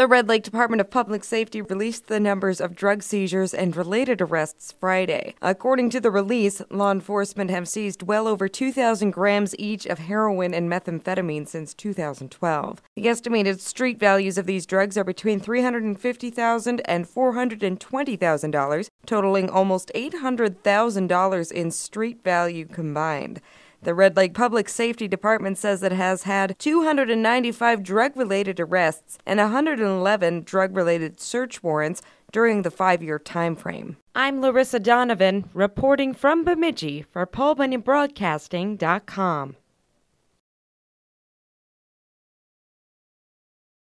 The Red Lake Department of Public Safety released the numbers of drug seizures and related arrests Friday. According to the release, law enforcement have seized well over 2,000 grams each of heroin and methamphetamine since 2012. The estimated street values of these drugs are between $350,000 and $420,000, totaling almost $800,000 in street value combined. The Red Lake Public Safety Department says it has had 295 drug related arrests and 111 drug related search warrants during the five year time frame. I'm Larissa Donovan, reporting from Bemidji for PoleBunnyBroadcasting.com.